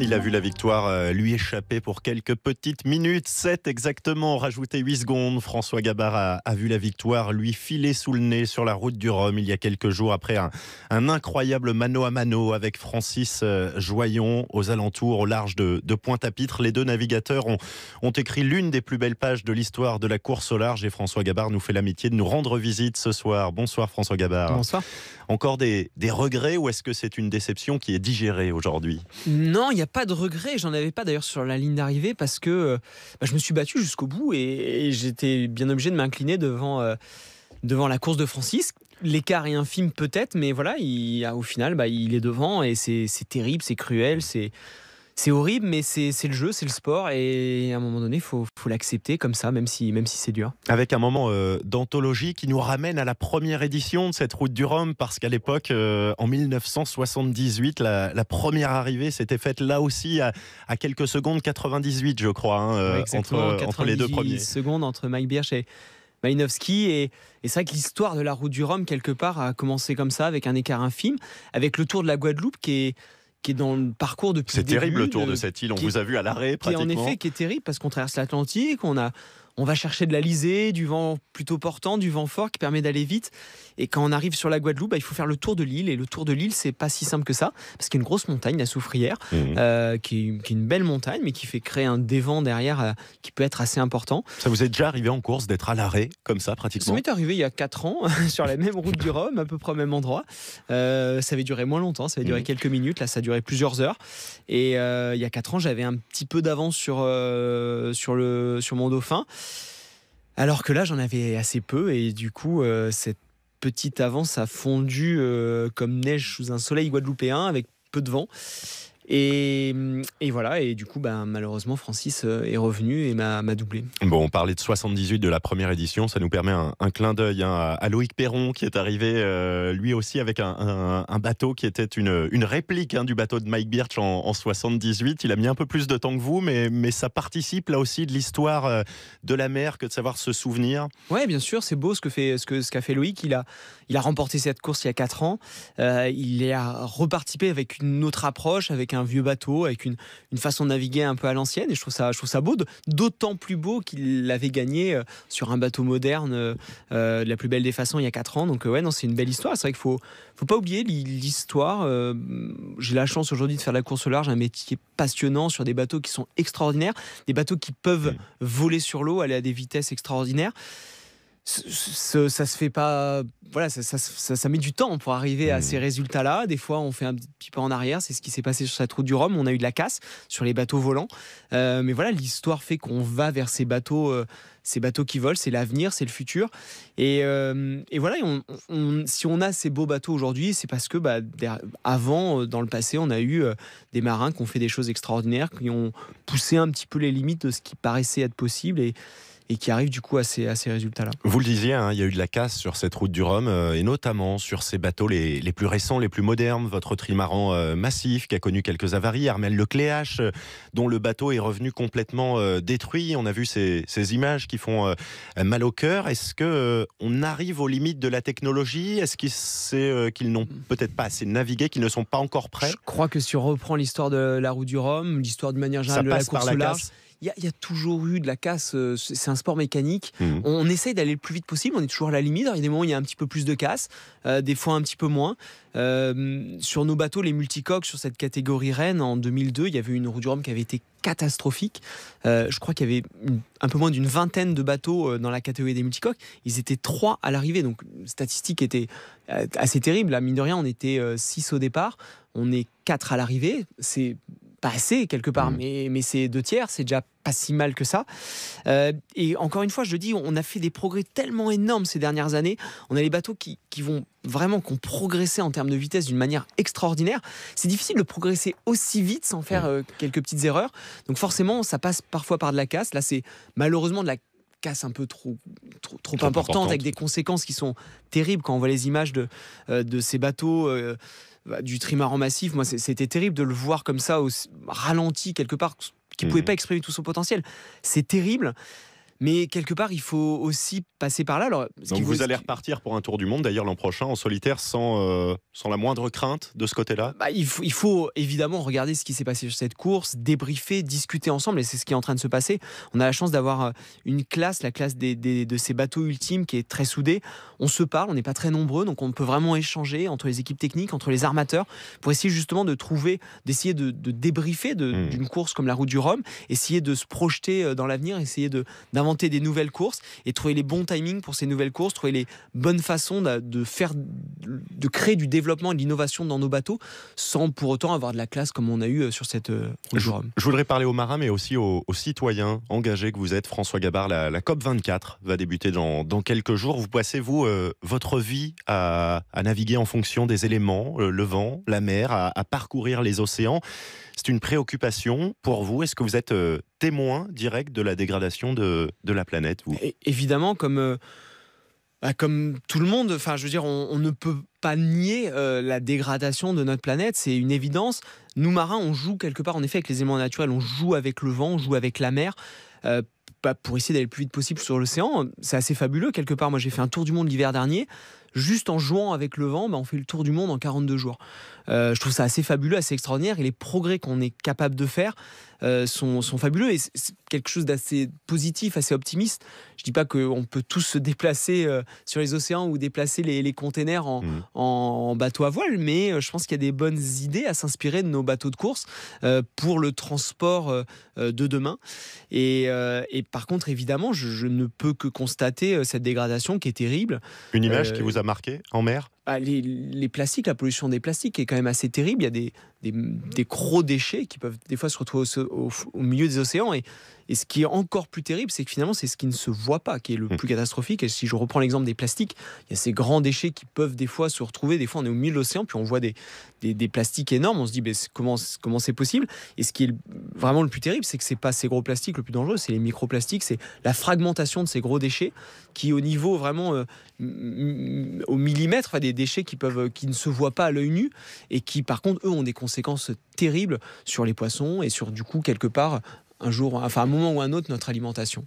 Il a vu la victoire euh, lui échapper pour quelques petites minutes, Sept exactement, rajouté 8 secondes. François Gabard a, vu la victoire lui filer sous le nez sur la route du Rhum il y a quelques jours après un, incroyable mano à mano avec Francis euh, Joyon aux alentours, au large de, Pointe-à-Pitre. Les deux navigateurs ont, écrit l'une des plus belles pages de l'histoire de la course au large et François Gabard nous fait l'amitié de nous rendre visite ce soir. Bonsoir François Gabard. Bonsoir. Encore des, des regrets ou est-ce que c'est une déception qui est digérée aujourd'hui Non, il y a pas de regret. J'en avais pas d'ailleurs sur la ligne d'arrivée parce que euh, bah, je me suis battu jusqu'au bout et, j'étais bien obligé de m'incliner devant, euh, devant la course de Francis. L'écart est infime peut-être, mais voilà, il, au final, bah, il est devant et c'est terrible, c'est cruel, c'est c'est horrible, mais c'est le jeu, c'est le sport, et à un moment donné, il faut, l'accepter comme ça, même si, même si c'est dur. Avec un moment euh, d'anthologie qui nous ramène à la première édition de cette Route du Rhum, parce qu'à l'époque, euh, en 1978, la, première arrivée s'était faite là aussi à, quelques secondes, 98 je crois, hein, euh, entre, les deux premiers. secondes entre Mike Birch et... Malinowski. Et, et c'est vrai que l'histoire de la route du Rhum, quelque part, a commencé comme ça, avec un écart infime, avec le Tour de la Guadeloupe qui est qui est dans le parcours depuis. C'est terrible le tour de, cette île. On vous a vu à l'arrêt pratiquement. Et en effet qui est terrible parce qu'on traverse l'Atlantique, on a on va chercher de la lisée, du vent plutôt portant, du vent fort qui permet d'aller vite. Et quand on arrive sur la Guadeloupe, bah, il faut faire le tour de l'île. Et le tour de l'île, c'est pas si simple que ça, parce qu'il y a une grosse montagne, la Soufrière, mhm. euh, qui, est une belle montagne, mais qui fait créer un dévent derrière euh, qui peut être assez important. Ça vous est déjà arrivé en course d'être à l'arrêt, comme ça, pratiquement Ça m'est arrivé il y a 4 ans, sur la même route du Rhum, à peu près au même endroit. Euh, ça avait duré moins longtemps, ça avait duré mhm. quelques minutes, là, ça a duré plusieurs heures. Et il y a 4 ans, j'avais un petit peu d'avance sur, sur, sur mon dauphin. Alors que là, j'en avais assez peu et du coup, euh, cette petite avance a fondu euh, comme neige sous un soleil guadeloupéen avec peu de vent. Et, voilà, et du coup, bah, malheureusement, Francis euh, est revenu et m'a doublé. Bon, on parlait de 78 de la première édition, ça nous permet un, clin d'œil hein, à Loïc Perron qui est arrivé euh, lui aussi avec un, bateau qui était une, réplique hein, du bateau de Mike Birch en, 78. Il a mis un peu plus de temps que vous, mais, mais ça participe là aussi de l'histoire euh, de la mer que de savoir se souvenir. Oui, bien sûr, c'est beau ce qu'a fait, ce que, ce qu'a fait Loïc. Il a, il a remporté cette course il y a 4 ans. il est reparti avec une autre approche, avec un vieux bateau, avec une, façon de naviguer un peu à l'ancienne. Et je trouve ça, je trouve ça beau, d'autant plus beau qu'il l'avait gagné euh, sur un bateau moderne euh, euh, la plus belle des façons il y a 4 ans. Donc, ouais, non, c'est une belle histoire. C'est vrai qu'il faut, faut pas oublier l'histoire. J'ai la chance aujourd'hui de faire la course au large, un métier passionnant sur des bateaux qui sont extraordinaires, des bateaux qui peuvent voler sur l'eau, aller à des vitesses extraordinaires ça, ça se fait pas. Voilà, ça, met du temps pour arriver à mmh. ces résultats-là. Des fois, on fait un petit pas en arrière. C'est ce qui s'est passé sur cette route du Rhum. On a eu de la casse sur les bateaux volants. Euh, mais voilà, l'histoire fait qu'on va vers ces bateaux, euh, ces bateaux qui volent. C'est l'avenir, c'est le futur. Et, euh, voilà, si on a ces beaux bateaux aujourd'hui, c'est parce que bah, avant, dans le passé, on a eu des marins qui ont fait des choses extraordinaires, qui ont poussé un petit peu les limites de ce qui paraissait être possible. Et et qui arrive du coup à ces, à ces résultats-là. Vous le disiez, hein, il y a eu de la casse sur cette route du Rhum euh, et notamment sur ces bateaux les, plus récents, les plus modernes. Votre trimaran euh, massif qui a connu quelques avaries, Armel Lecléache, euh, dont le bateau est revenu complètement détruit. On a vu ces, images qui font mal au cœur. Est-ce que on arrive aux limites de la technologie Est-ce qu'ils n'ont peut-être pas assez navigué, qu'ils ne sont pas encore prêts Je crois que si on reprend l'histoire de la route du Rhum, l'histoire de manière générale de la course il y, a toujours eu de la casse. Euh, c'est un sport mécanique. Mmh. On, essaye d'aller le plus vite possible. On est toujours à la limite. il y a des moments où il y a un petit peu plus de casse, euh, des fois un petit peu moins. Euh, sur nos bateaux, les multicoques, sur cette catégorie Rennes, en 2002, il y avait une roue du Rhum qui avait été catastrophique. je crois qu'il y avait un peu moins d'une vingtaine de bateaux dans la catégorie des multicoques. Ils étaient trois à l'arrivée, donc statistique était assez terrible. Là, mine de rien, on était six au départ, on est quatre à l'arrivée. C'est pas assez quelque part, mm. mais, mais c'est deux tiers, c'est déjà pas si mal que ça. Euh, et encore une fois, je le dis, on a fait des progrès tellement énormes ces dernières années. On a les bateaux qui, qui vont vraiment, qu'on ont en termes de vitesse d'une manière extraordinaire. C'est difficile de progresser aussi vite sans faire mm. euh, quelques petites erreurs. Donc forcément, ça passe parfois par de la casse. Là, c'est malheureusement de la casse un peu trop, trop, importante, avec des conséquences qui sont terribles quand on voit les images de, euh, de ces bateaux bah, du trimaran massif. Moi, c'était terrible de le voir comme ça, au, ralenti quelque part, qui pouvait mmh. pas exprimer tout son potentiel. C'est terrible. Mais quelque part, il faut aussi passer par là. Alors, vous, allez repartir pour un tour du monde, d'ailleurs l'an prochain, en solitaire, sans, euh, sans la moindre crainte de ce côté-là bah, il, faut, évidemment regarder ce qui s'est passé sur cette course, débriefer, discuter ensemble, et c'est ce qui est en train de se passer. On a la chance d'avoir euh, une classe, la classe des, de ces bateaux ultimes, qui est très soudée. On se parle, on n'est pas très nombreux, donc on peut vraiment échanger entre les équipes techniques, entre les armateurs, pour essayer justement de trouver, d'essayer de, débriefer hmm. d'une course comme la Route du Rhum, essayer de se projeter euh, dans l'avenir, essayer d'inventer des nouvelles courses et trouver les bons timings pour ces nouvelles courses, trouver les bonnes façons de, faire, de créer du développement et de l'innovation dans nos bateaux sans pour autant avoir de la classe comme on a eu euh, sur cette journée. Euh, je, voudrais parler aux marins mais aussi aux, citoyens engagés que vous êtes. François Gabard, la, COP24 va débuter dans, quelques jours. Vous passez, vous, euh, votre vie à, naviguer en fonction des éléments, le, vent, la mer, à, parcourir les océans. C'est une préoccupation pour vous Est-ce que vous êtes moins direct de la dégradation de, la planète. Évidemment, comme, euh, bah, comme tout le monde, enfin, je veux dire, on, ne peut pas nier euh, la dégradation de notre planète, c'est une évidence. Nous, marins, on joue quelque part, en effet, avec les éléments naturels, on joue avec le vent, on joue avec la mer. Euh, bah, pour essayer d'aller le plus vite possible sur l'océan. C'est assez fabuleux quelque part. Moi, j'ai fait un tour du monde l'hiver dernier juste en jouant avec le vent, bah, on fait le tour du monde en 42 jours. Euh, je trouve ça assez fabuleux, assez extraordinaire, et les progrès qu'on est capable de faire euh, sont, fabuleux, et c'est quelque chose d'assez positif, assez optimiste. Je ne dis pas qu'on peut tous se déplacer euh, sur les océans ou déplacer les, containers mmh. en, bateau à voile, mais je pense qu'il y a des bonnes idées à s'inspirer de nos bateaux de course pour le transport de demain. Et, par contre, évidemment, je, je, ne peux que constater cette dégradation qui est terrible. Une image qui vous a marqué en mer ah, les, plastiques, la pollution des plastiques est quand même assez terrible. Il y a des, gros déchets qui peuvent des fois se retrouver au, milieu des océans. Et, ce qui est encore plus terrible, c'est que finalement, c'est ce qui ne se voit pas qui est le hmm. plus catastrophique. Et si je reprends l'exemple des plastiques, il y a ces grands déchets qui peuvent des fois se retrouver. Des fois, on est au milieu de l'océan, puis on voit des, des, plastiques énormes. On se dit, ben, mais comment c'est possible Et ce qui est vraiment le plus terrible, c'est que c'est pas ces gros plastiques le plus dangereux, c'est les microplastiques, c'est la fragmentation de ces gros déchets qui, au niveau vraiment euh, au millimètre, des déchets qui, peuvent, euh, qui ne se voient pas à l'œil nu et qui, par contre, eux, ont des conséquences terribles sur les poissons et sur, du coup, quelque part, un jour, enfin, un moment ou un autre, notre alimentation.